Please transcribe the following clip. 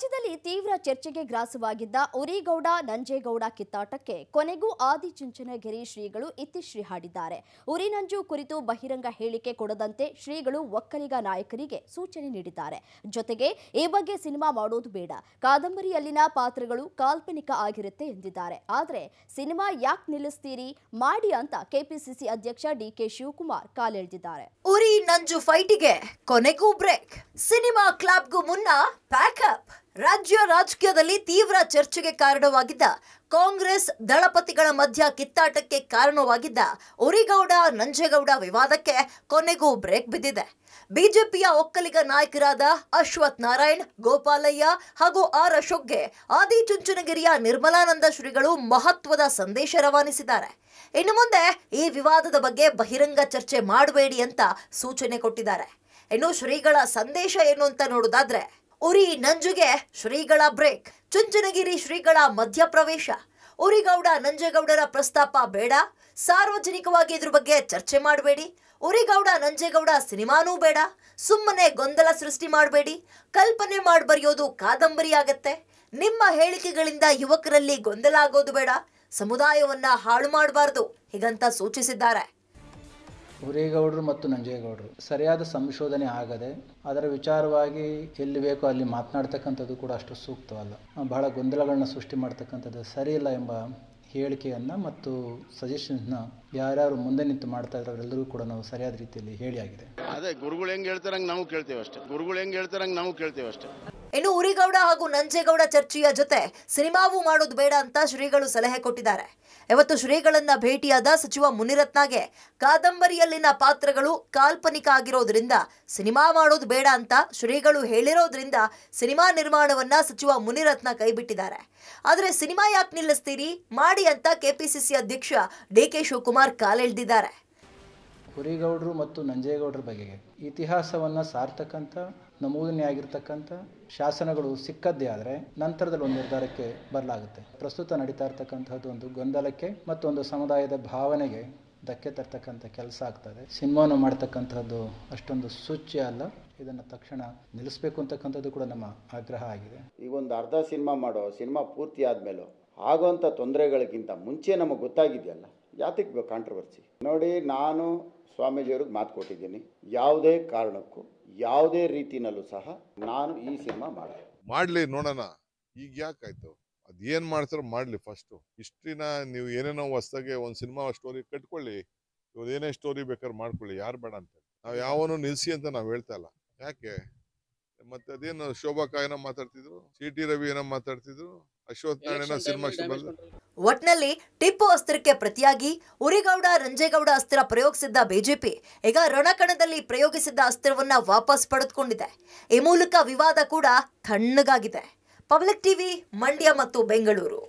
ರಾಜ್ಯದಲ್ಲಿ ತೀವ್ರ ಚರ್ಚೆಗೆ ಗ್ರಾಸವಾಗಿದ್ದ ಉರಿಗೌಡ ನಂಜೇಗೌಡ ಕಿತ್ತಾಟಕ್ಕೆ ಕೊನೆಗೂ ಆದಿಚುಂಚನಗಿರಿ ಶ್ರೀಗಳು ಇತಿಶ್ರೀ ಹಾಡಿದ್ದಾರೆ ಉರಿ ನಂಜು ಕುರಿತು ಬಹಿರಂಗ ಹೇಳಿಕೆ ಕೊಡದಂತೆ ಶ್ರೀಗಳು ಒಕ್ಕಲಿಗ ನಾಯಕರಿಗೆ ಸೂಚನೆ ನೀಡಿದ್ದಾರೆ ಜೊತೆಗೆ ಈ ಬಗ್ಗೆ ಸಿನಿಮಾ ಮಾಡೋದು ಬೇಡ ಕಾದಂಬರಿಯಲ್ಲಿನ ಪಾತ್ರಗಳು ಕಾಲ್ಪನಿಕ ಆಗಿರುತ್ತೆ ಎಂದಿದ್ದಾರೆ ಆದರೆ ಸಿನಿಮಾ ಯಾಕೆ ನಿಲ್ಲಿಸ್ತೀರಿ ಮಾಡಿ ಅಂತ ಕೆಪಿಸಿಸಿ ಅಧ್ಯಕ್ಷ ಡಿಕೆ ಶಿವಕುಮಾರ್ ಕಾಲೆಳೆದಿದ್ದಾರೆ ಉರಿ ನಂಜು ಫೈಟಿಗೆ ಕೊನೆಗೂ ಬ್ರೇಕ್ ಸಿನಿಮಾ ಕ್ಲಾಬ್ಗೂ ಮುನ್ನ ಪ್ಯಾಕಪ್ ರಾಜ್ಯ ರಾಜಕೀಯದಲ್ಲಿ ತೀವ್ರ ಚರ್ಚೆಗೆ ಕಾರಣವಾಗಿದ್ದ ಕಾಂಗ್ರೆಸ್ ದಳಪತಿಗಳ ಮಧ್ಯ ಕಿತ್ತಾಟಕ್ಕೆ ಕಾರಣವಾಗಿದ್ದ ಉರಿಗೌಡ ನಂಜೇಗೌಡ ವಿವಾದಕ್ಕೆ ಕೊನೆಗೂ ಬ್ರೇಕ್ ಬಿದ್ದಿದೆ ಬಿಜೆಪಿಯ ಒಕ್ಕಲಿಗ ನಾಯಕರಾದ ಅಶ್ವಥ್ ನಾರಾಯಣ್ ಗೋಪಾಲಯ್ಯ ಹಾಗೂ ಆರ್ ಅಶೋಕ್ಗೆ ಆದಿಚುಂಚನಗಿರಿಯ ನಿರ್ಮಲಾನಂದ ಶ್ರೀಗಳು ಮಹತ್ವದ ಸಂದೇಶ ರವಾನಿಸಿದ್ದಾರೆ ಇನ್ನು ಮುಂದೆ ಈ ವಿವಾದದ ಬಗ್ಗೆ ಬಹಿರಂಗ ಚರ್ಚೆ ಮಾಡಬೇಡಿ ಅಂತ ಸೂಚನೆ ಕೊಟ್ಟಿದ್ದಾರೆ ಇನ್ನು ಶ್ರೀಗಳ ಸಂದೇಶ ಏನು ಅಂತ ನೋಡೋದಾದ್ರೆ ಉರಿ ನಂಜುಗೆ ಶ್ರೀಗಳ ಬ್ರೇಕ್ ಚುಂಚನಗಿರಿ ಶ್ರೀಗಳ ಮಧ್ಯಪ್ರವೇಶ ಉರಿಗೌಡ ನಂಜೇಗೌಡರ ಪ್ರಸ್ತಾಪ ಬೇಡ ಸಾರ್ವಜನಿಕವಾಗಿ ಇದ್ರ ಬಗ್ಗೆ ಚರ್ಚೆ ಮಾಡಬೇಡಿ ಉರಿಗೌಡ ನಂಜೇಗೌಡ ಸಿನಿಮಾನೂ ಬೇಡ ಸುಮ್ಮನೆ ಗೊಂದಲ ಸೃಷ್ಟಿ ಮಾಡಬೇಡಿ ಕಲ್ಪನೆ ಮಾಡಿ ಬರೆಯೋದು ಕಾದಂಬರಿ ಆಗತ್ತೆ ನಿಮ್ಮ ಹೇಳಿಕೆಗಳಿಂದ ಯುವಕರಲ್ಲಿ ಗೊಂದಲ ಆಗೋದು ಬೇಡ ಸಮುದಾಯವನ್ನ ಹಾಳು ಮಾಡಬಾರ್ದು ಹೀಗಂತ ಸೂಚಿಸಿದ್ದಾರೆ ಹುರೇಗೌಡರು ಮತ್ತು ನಂಜೇಗೌಡರು ಸರಿಯಾದ ಸಂಶೋಧನೆ ಆಗದೆ ಅದರ ವಿಚಾರವಾಗಿ ಎಲ್ಲಿ ಬೇಕೋ ಅಲ್ಲಿ ಮಾತನಾಡ್ತಕ್ಕಂಥದ್ದು ಕೂಡ ಅಷ್ಟು ಸೂಕ್ತವಲ್ಲ ಬಹಳ ಗೊಂದಲಗಳನ್ನ ಸೃಷ್ಟಿ ಮಾಡ್ತಕ್ಕಂಥದ್ದು ಸರಿಯಿಲ್ಲ ಎಂಬ ಹೇಳಿಕೆಯನ್ನು ಮತ್ತು ಸಜೆಷನ್ಸ್ನ ಯಾರ್ಯಾರು ಮುಂದೆ ನಿಂತು ಮಾಡ್ತಾ ಇದ್ದಾರೆ ಅವರೆಲ್ಲರೂ ಕೂಡ ನಾವು ಸರಿಯಾದ ರೀತಿಯಲ್ಲಿ ಹೇಳಿ ಆಗಿದೆ ಅದೇ ಗುರುಗಳು ಹೆಂಗೆ ಹೇಳ್ತಾರಂಗೆ ನಾವು ಕೇಳ್ತೇವೆ ಅಷ್ಟೇ ಗುರುಗಳು ಹೆಂಗೆ ಹೇಳ್ತಾರಂಗೆ ನಾವು ಕೇಳ್ತೇವೆ ಅಷ್ಟೇ ಇನ್ನು ಉರಿಗೌಡ ಹಾಗೂ ನಂಜೇಗೌಡ ಚರ್ಚೆಯ ಜೊತೆ ಸಿನಿಮಾವು ಮಾಡೋದು ಬೇಡ ಅಂತ ಶ್ರೀಗಳು ಸಲಹೆ ಕೊಟ್ಟಿದ್ದಾರೆ ಇವತ್ತು ಶ್ರೀಗಳನ್ನ ಭೇಟಿಯಾದ ಸಚಿವ ಮುನಿರತ್ನಗೆ ಕಾದಂಬರಿಯಲ್ಲಿನ ಪಾತ್ರಗಳು ಕಾಲ್ಪನಿಕ ಆಗಿರೋದ್ರಿಂದ ಸಿನಿಮಾ ಮಾಡೋದು ಬೇಡ ಅಂತ ಶ್ರೀಗಳು ಹೇಳಿರೋದ್ರಿಂದ ಸಿನಿಮಾ ನಿರ್ಮಾಣವನ್ನ ಸಚಿವ ಮುನಿರತ್ನ ಕೈಬಿಟ್ಟಿದ್ದಾರೆ ಆದರೆ ಸಿನಿಮಾ ಯಾಕೆ ನಿಲ್ಲಿಸ್ತೀರಿ ಮಾಡಿ ಮಾಡಿ ಅಂತ ಕೆಪಿಸಿಸಿ ಅಧ್ಯಕ್ಷ ಕೆ ಶಿವಕುಮಾರ್ ಕಾಲೆಳೆದಿದ್ದಾರೆ ಕುರಿಗೌಡರು ಮತ್ತು ನಂಜೇಗೌಡರ ಬಗೆಗೆ ಇತಿಹಾಸವನ್ನು ಸಾರ್ತಕ್ಕಂಥ ನಮೂದನೆ ಆಗಿರ್ತಕ್ಕಂಥ ಶಾಸನಗಳು ಸಿಕ್ಕದ್ದೇ ಆದರೆ ನಂತರದಲ್ಲಿ ಒಂದು ನಿರ್ಧಾರಕ್ಕೆ ಬರಲಾಗುತ್ತೆ ಪ್ರಸ್ತುತ ನಡೀತಾ ಇರ್ತಕ್ಕಂಥದ್ದು ಒಂದು ಗೊಂದಲಕ್ಕೆ ಮತ್ತೊಂದು ಸಮುದಾಯದ ಭಾವನೆಗೆ ಧಕ್ಕೆ ತರ್ತಕ್ಕಂಥ ಕೆಲಸ ಆಗ್ತದೆ ಸಿನಿಮಾನು ಮಾಡ್ತಕ್ಕಂಥದ್ದು ಅಷ್ಟೊಂದು ಸೂಚ್ಯ ಅಲ್ಲ ಇದನ್ನು ತಕ್ಷಣ ನಿಲ್ಲಿಸಬೇಕು ಅಂತಕ್ಕಂಥದ್ದು ಕೂಡ ನಮ್ಮ ಆಗ್ರಹ ಆಗಿದೆ ಈಗ ಒಂದು ಅರ್ಧ ಸಿನಿಮಾ ಮಾಡೋ ಸಿನಿಮಾ ಪೂರ್ತಿ ಆದಮೇಲೂ ಆಗುವಂಥ ತೊಂದರೆಗಳಿಗಿಂತ ಮುಂಚೆ ನಮಗೆ ಗೊತ್ತಾಗಿದೆಯಲ್ಲ ಯಾತಕ್ಕೆ ಕಾಂಟ್ರವರ್ಸಿ ನೋಡಿ ನಾನು ಸ್ವಾಮೀಜಿಯವ್ರಿಗೆ ಮಾತು ಕೊಟ್ಟಿದ್ದೀನಿ ಯಾವುದೇ ಕಾರಣಕ್ಕೂ ಯಾವುದೇ ರೀತಿನಲ್ಲೂ ಸಹ ನಾನು ಈ ಸಿನಿಮಾ ಮಾಡ್ಲಿ ಮಾಡಲಿ ನೋಡೋಣ ಈಗ ಯಾಕಾಯ್ತು ಅದೇನ್ ಮಾಡ್ತಾರೋ ಮಾಡ್ಲಿ ಫಸ್ಟು ಹಿಸ್ಟ್ರಿನ ನೀವು ಏನೇನೋ ಹೊಸ್ದಾಗೆ ಒಂದು ಸಿನಿಮಾ ಸ್ಟೋರಿ ಕಟ್ಕೊಳ್ಳಿ ಇವ್ರು ಏನೇ ಸ್ಟೋರಿ ಬೇಕಾದ್ರೆ ಮಾಡ್ಕೊಳ್ಳಿ ಯಾರು ಬೇಡ ಅಂತ ನಾವು ಯಾವನು ನಿಲ್ಸಿ ಅಂತ ನಾವು ಹೇಳ್ತಾ ಇಲ್ಲ ಯಾಕೆ ಮತ್ತೆ ಅದೇನು ಶೋಭಾ ಕಾಯ್ ಮಾತಾಡ್ತಿದ್ರು ಸಿ ಟಿ ರವಿ ಏನೋ ಮಾತಾಡ್ತಿದ್ರು ಅಶ್ವಥ್ ನಾರಾಯಣ ಸಿನಿಮಾ ಒಟ್ನಲ್ಲಿ ಟಿಪ್ಪು ಅಸ್ತ್ರಕ್ಕೆ ಪ್ರತಿಯಾಗಿ ಉರಿಗೌಡ ರಂಜೇಗೌಡ ಅಸ್ತ್ರ ಪ್ರಯೋಗಿಸಿದ್ದ ಬಿಜೆಪಿ ಈಗ ರಣಕಣದಲ್ಲಿ ಪ್ರಯೋಗಿಸಿದ್ದ ಅಸ್ತ್ರವನ್ನ ವಾಪಸ್ ಪಡೆದುಕೊಂಡಿದೆ ಈ ಮೂಲಕ ವಿವಾದ ಕೂಡ ತಣ್ಣಗಾಗಿದೆ ಪಬ್ಲಿಕ್ ಟಿವಿ ಮಂಡ್ಯ ಮತ್ತು ಬೆಂಗಳೂರು